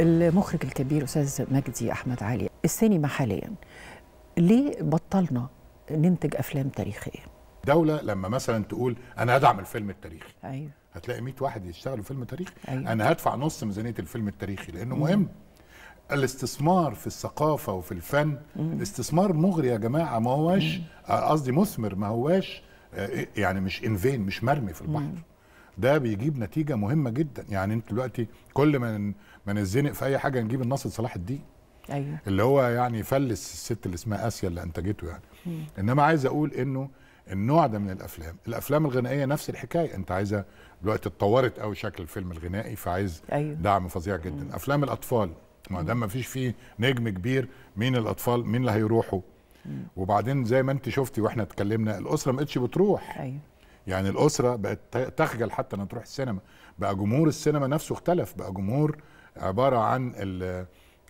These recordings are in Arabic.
المخرج الكبير استاذ مجدي احمد علي السينما حاليا ليه بطلنا ننتج افلام تاريخيه دوله لما مثلا تقول انا هدعم الفيلم التاريخي ايوه هتلاقي 100 واحد يشتغلوا فيلم تاريخي أيوة. انا هدفع نص ميزانيه الفيلم التاريخي لانه مهم الاستثمار في الثقافه وفي الفن مم. استثمار مغري يا جماعه ما هواش آه، قصدي مثمر ما هواش آه، يعني مش انفين مش مرمي في البحر مم. ده بيجيب نتيجه مهمه جدا يعني انت دلوقتي كل ما ما نتزنق في اي حاجه نجيب النصر صلاح الدين ايوه اللي هو يعني فلس الست اللي اسمها اسيا اللي انتجته يعني مم. انما عايز اقول انه النوع ده من الافلام الافلام الغنائيه نفس الحكايه انت عايزه دلوقتي اتطورت قوي شكل الفيلم الغنائي فعايز أيوة. دعم فظيع جدا مم. افلام الاطفال ما دام ما فيش فيه نجم كبير مين الاطفال مين اللي هيروحوا وبعدين زي ما انت شفتي واحنا اتكلمنا الاسره ما بقتش بتروح أيوة. يعني الاسره بقت تخجل حتى انها تروح السينما بقى جمهور السينما نفسه اختلف بقى جمهور عباره عن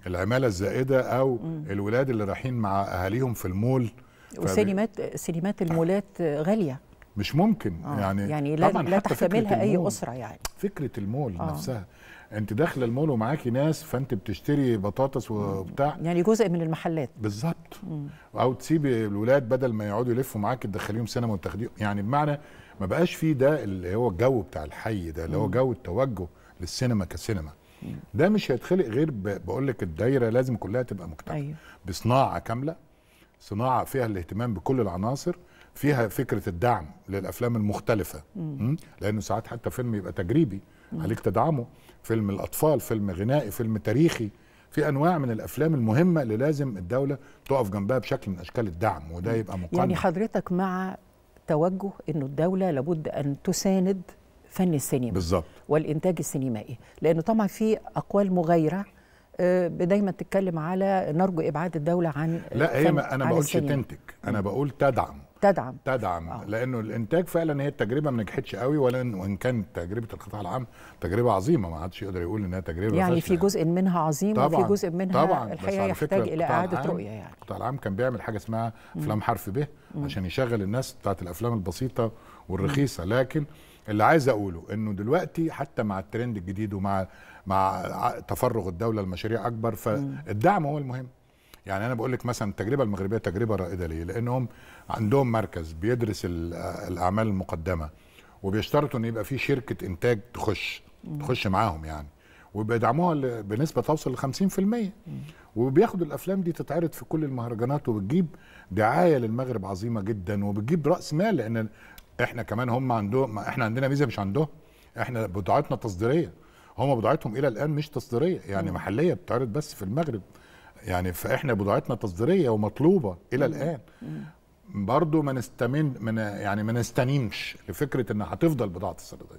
العماله الزائده او الولاد اللي رايحين مع اهاليهم في المول وسينمات سينمات المولات غاليه مش ممكن آه. يعني يعني لا, طبعًا لا تحتملها اي اسره يعني فكره المول آه. نفسها انت داخله المول ومعاكي ناس فانت بتشتري بطاطس وبتاع يعني جزء من المحلات بالظبط او تسيبي الولاد بدل ما يقعدوا يلفوا معاكي تدخليهم سينما وتاخديهم يعني بمعنى ما بقاش فيه ده اللي هو الجو بتاع الحي ده اللي هو جو التوجه للسينما كسينما ده مش هيتخلق غير بقول لك الدايره لازم كلها تبقى مجتمعه أيوه. بصناعه كامله صناعه فيها الاهتمام بكل العناصر فيها فكره الدعم للافلام المختلفه مم. لانه ساعات حتى فيلم يبقى تجريبي مم. عليك تدعمه فيلم الاطفال فيلم غنائي فيلم تاريخي في انواع من الافلام المهمه اللي لازم الدوله تقف جنبها بشكل من اشكال الدعم وده يبقى مقنع يعني حضرتك مع توجه أن الدوله لابد ان تساند فن السينما بالزبط. والانتاج السينمائي لانه طبعا في اقوال مغايره آه، دايما تتكلم على نرجو ابعاد الدوله عن لا هي ما انا بقولش تنتج انا بقول تدعم تدعم تدعم آه. لانه الانتاج فعلا هي التجربه ما نجحتش قوي ولا وان كانت تجربه القطاع العام تجربه عظيمه ما حدش يقدر يقول انها تجربه يعني في جزء منها عظيم طبعًا وفي جزء منها طبعًا الحقيقه يحتاج الى اعاده رؤيه يعني القطاع العام كان بيعمل حاجه اسمها افلام حرف به عشان يشغل الناس بتاعت الافلام البسيطه والرخيصه لكن اللي عايز اقوله انه دلوقتي حتى مع الترند الجديد ومع مع تفرغ الدوله لمشاريع اكبر فالدعم هو المهم يعني انا بقول لك مثلا التجربه المغربيه تجربه رائده ليه لانهم عندهم مركز بيدرس الاعمال المقدمه وبيشترطوا ان يبقى في شركه انتاج تخش تخش معاهم يعني وبيدعموها بنسبه توصل ل 50% وبياخدوا الافلام دي تتعرض في كل المهرجانات وبتجيب دعايه للمغرب عظيمه جدا وبتجيب راس مال لان احنا كمان هم عندهم احنا عندنا ميزه مش عندهم احنا بضاعتنا تصديريه هم بضاعتهم الى الان مش تصديريه يعني محليه بتعرض بس في المغرب يعني فاحنا بضاعتنا تصديريه ومطلوبه الى الان برضو ما نستمن من يعني ما نستنينش لفكره ان هتفضل بضاعه الصيدليه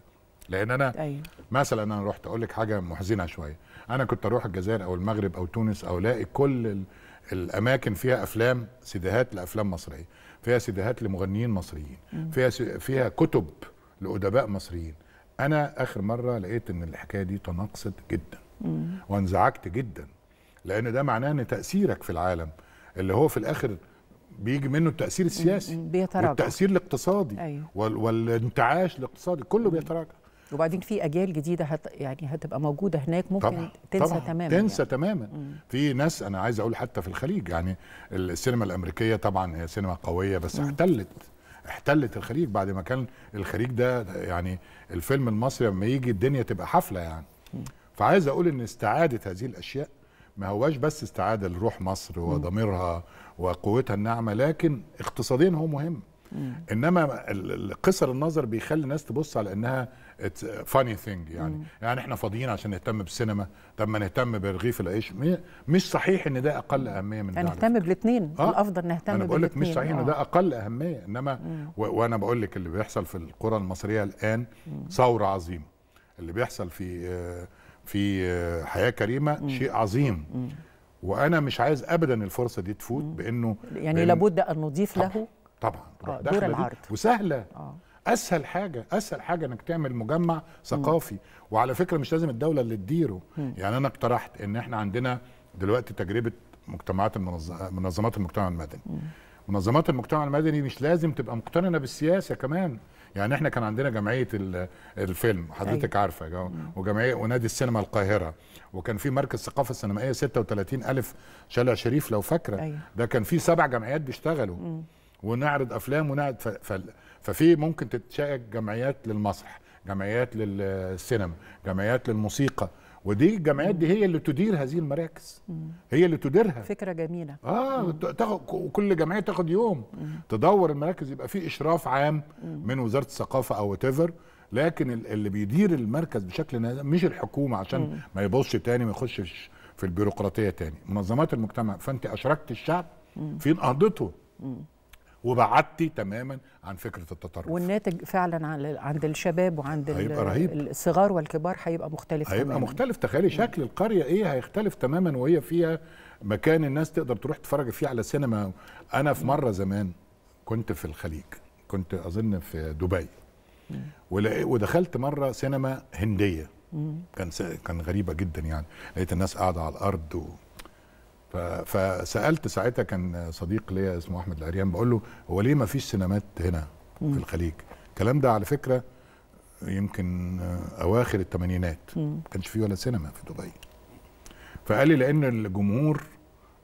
لان انا أيوه. مثلا انا رحت اقول لك حاجه محزنه شويه انا كنت اروح الجزائر او المغرب او تونس او الاقي كل الاماكن فيها افلام سيديهات لافلام مصريه فيها سيديهات لمغنيين مصريين مم. فيها س... فيها كتب لادباء مصريين انا اخر مره لقيت ان الحكايه دي تناقصت جدا وانزعجت جدا لان ده معناه ان تاثيرك في العالم اللي هو في الاخر بيجي منه التاثير السياسي بيتراجع والتاثير الاقتصادي أيوه. والانتعاش الاقتصادي كله بيتراجع وبعدين في اجيال جديده هت يعني هتبقى موجوده هناك ممكن طبعًا تنسى طبعًا تماما تنسى يعني. تماما مم. في ناس انا عايز اقول حتى في الخليج يعني السينما الامريكيه طبعا هي سينما قويه بس مم. احتلت احتلت الخليج بعد ما كان الخليج ده يعني الفيلم المصري لما يجي الدنيا تبقى حفله يعني مم. فعايز اقول ان استعاده هذه الاشياء ما هواش بس استعاده لروح مصر وضميرها وقوتها الناعمه لكن اقتصاديا هو مهم انما قصر النظر بيخلي الناس تبص على انها فاني ثينج يعني يعني احنا فاضيين عشان نهتم بالسينما طب ما نهتم برغيف العيش مش صحيح ان ده اقل اهميه من ده نهتم بالاثنين آه؟ الافضل نهتم بالاثنين انا بقول لك مش صحيح ان ده آه. اقل اهميه انما وانا بقول لك اللي بيحصل في القرى المصريه الان ثوره عظيمه اللي بيحصل في آه في آه، حياه كريمه مم. شيء عظيم مم. وانا مش عايز ابدا الفرصه دي تفوت مم. بانه يعني بإن لابد ان نضيف طبعًا له طبعا طبعا آه، دور العرض وسهله آه. اسهل حاجه اسهل حاجه انك تعمل مجمع ثقافي مم. وعلى فكره مش لازم الدوله اللي تديره مم. يعني انا اقترحت ان احنا عندنا دلوقتي تجربه مجتمعات المنظمات, منظمات المجتمع المدني مم. منظمات المجتمع المدني مش لازم تبقى مقترنه بالسياسه كمان يعني احنا كان عندنا جمعيه الفيلم حضرتك أيوة. عارفه جو. وجمعيه ونادي السينما القاهره وكان في مركز ثقافه سينمائيه 36 الف شارع شريف لو فاكره أيوة. ده كان في سبع جمعيات بيشتغلوا ونعرض افلام ونعرض ف... ف... ففي ممكن تتشاج جمعيات للمسرح جمعيات للسينما جمعيات للموسيقى ودي الجمعيات دي هي اللي تدير هذه المراكز هي اللي تديرها فكره جميله اه تاخد كل جمعيه تاخد يوم تدور المراكز يبقى في اشراف عام من وزاره الثقافه او وات لكن اللي بيدير المركز بشكل مش الحكومه عشان ما يبصش تاني ما يخشش في البيروقراطيه تاني منظمات المجتمع فانت اشركت الشعب في نهضته وبعدتي تماما عن فكره التطرف والناتج فعلا عند الشباب وعند هيبقى رهيب. الصغار والكبار هيبقى مختلف هيبقى تماما. مختلف تخيلي شكل القريه ايه هيختلف تماما وهي فيها مكان الناس تقدر تروح تتفرج فيه على سينما انا في مره زمان كنت في الخليج كنت اظن في دبي ودخلت مره سينما هنديه كان كان غريبه جدا يعني لقيت الناس قاعده على الارض و... فسالت ساعتها كان صديق ليا اسمه احمد العريان بقول له هو ليه ما فيش سينمات هنا في الخليج الكلام ده على فكره يمكن اواخر الثمانينات ما كانش في ولا سينما في دبي فقال لي لان الجمهور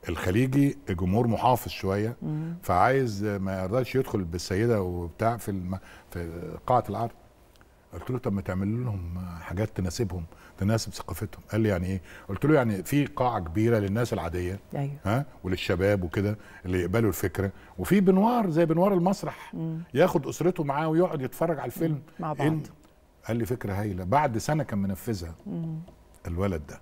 الخليجي جمهور محافظ شويه فعايز ما يرضاش يدخل بالسيده وبتاع في الم... في قاعه العرض قلت له طب ما تعمل لهم حاجات تناسبهم تناسب ثقافتهم قال لي يعني ايه قلت له يعني في قاعه كبيره للناس العاديه أيوه. ها وللشباب وكده اللي يقبلوا الفكره وفي بنوار زي بنوار المسرح مم. ياخد اسرته معاه ويقعد يتفرج على الفيلم مم. مع بعض قال لي فكره هايله بعد سنه كان منفذها مم. الولد ده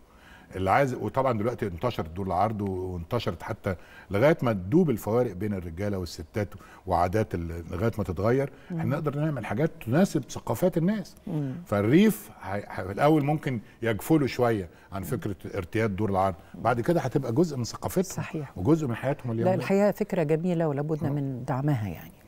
اللي عايز وطبعا دلوقتي انتشرت دول العرض وانتشرت حتى لغايه ما تدوب الفوارق بين الرجاله والستات وعادات لغايه ما تتغير احنا نقدر نعمل حاجات تناسب ثقافات الناس مم. فالريف في الاول ممكن يجفلوا شويه عن فكره ارتياد دور العرض بعد كده هتبقى جزء من ثقافتهم صحيح. وجزء من حياتهم اليوميه لا الحقيقه فكره جميله ولابد آه. من دعمها يعني